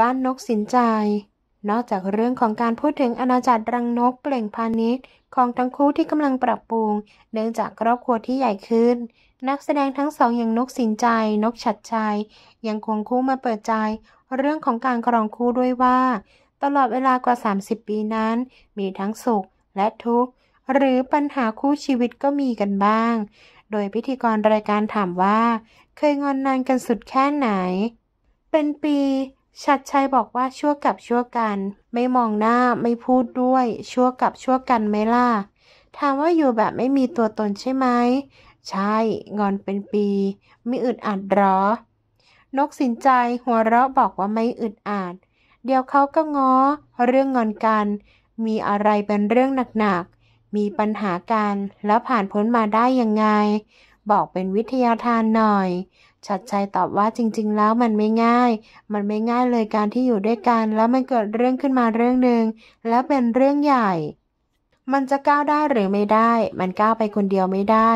บ้านนกสินใจ นอกจากเรื่องของการพูดถึงอาณาจักรรังนกเปล่งพาณิชย์ของทั้งคู่ที่กำลังปรับปรุง เนื่องจากครอบครัวที่ใหญ่ขึ้น นักแสดงทั้งสองอย่างนกสินใจ นกฉัดชัยยังควงคู่มาเปิดใจ เรื่องของการครองคู่ด้วยว่า ตลอดเวลากว่า 30 ปีนั้น มีทั้งสุขและทุกข์ หรือปัญหาคู่ชีวิตก็มีกันบ้าง โดยพิธีกรรายการถามว่า เคยงอนนานกันสุดแค่ไหน เป็นปีชัดชัยบอกว่าชั่วกับชั่วกัน ไม่มองหน้าไม่พูดด้วยชั่วกับชั่วกันไหมล่ะถามว่าอยู่แบบไม่มีตัวตนใช่ไหมใช่งอนเป็นปี ไม่อึดอัดหรอ นกสินใจหัวเราะบอกว่าไม่อึดอัดเดี๋ยวเขาก็ง้อเรื่องงอนกัน มีอะไรเป็นเรื่องหนักๆมีปัญหากันแล้วผ่านพ้นมาได้ยังไง บอกเป็นวิทยาทานหน่อยชัดชัยตอบว่าจริงๆ แล้วมันไม่ง่าย มันไม่ง่ายเลยการที่อยู่ด้วยกันแล้วมันเกิดเรื่องขึ้นมาเรื่องหนึ่ง แล้วเป็นเรื่องใหญ่ มันจะก้าวได้หรือไม่ได้ มันก้าวไปคนเดียวไม่ได้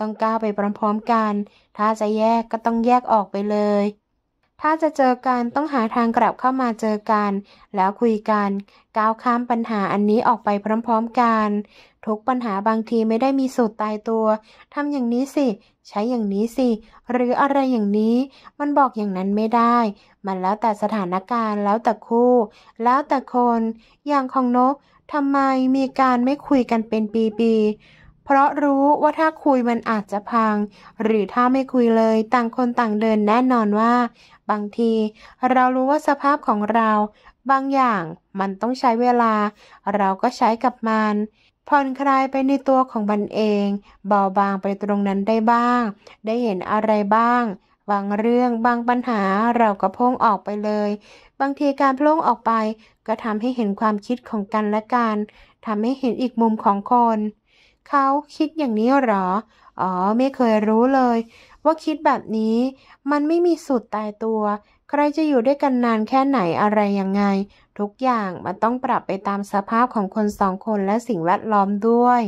ต้องก้าวไปพร้อมๆ กัน ถ้าจะแยกก็ต้องแยกออกไปเลยถ้าจะเจอกันต้องหาทางกลับเข้ามาเจอกัน แล้วคุยกัน ก้าวข้ามปัญหาอันนี้ออกไปพร้อม ๆกัน ทุกปัญหาบางทีไม่ได้มีสูตรตายตัว ทำอย่างนี้สิ ใช้อย่างนี้สิ หรืออะไรอย่างนี้มันบอกอย่างนั้นไม่ได้ มันแล้วแต่สถานการณ์แล้วแต่คู่ แล้วแต่คนอย่างของนกทำไมมีการไม่คุยกันเป็นปีๆเพราะรู้ว่าถ้าคุยมันอาจจะพัง หรือถ้าไม่คุยเลยต่างคนต่างเดินแน่นอนว่า บางที เรารู้ว่าสภาพของเรา บางอย่างมันต้องใช้เวลา เราก็ใช้กับมันผ่อนคลายไปในตัวของมันเองเบาบางไปตรงนั้นได้บ้าง ได้เห็นอะไรบ้าง บางเรื่องบางปัญหาเราก็พ่งออกไปเลย บางทีการพ่งออกไปก็ทำให้เห็นความคิดของกันและกันทำให้เห็นอีกมุมของคนเขาคิดอย่างนี้หรอ อ๋อ ไม่เคยรู้เลย ว่าคิดแบบนี้ มันไม่มีสูตรตายตัว ใครจะอยู่ด้วยกันนานแค่ไหนอะไรยังไง ทุกอย่างมันต้องปรับไปตามสภาพของคนสองคนและสิ่งแวดล้อมด้วย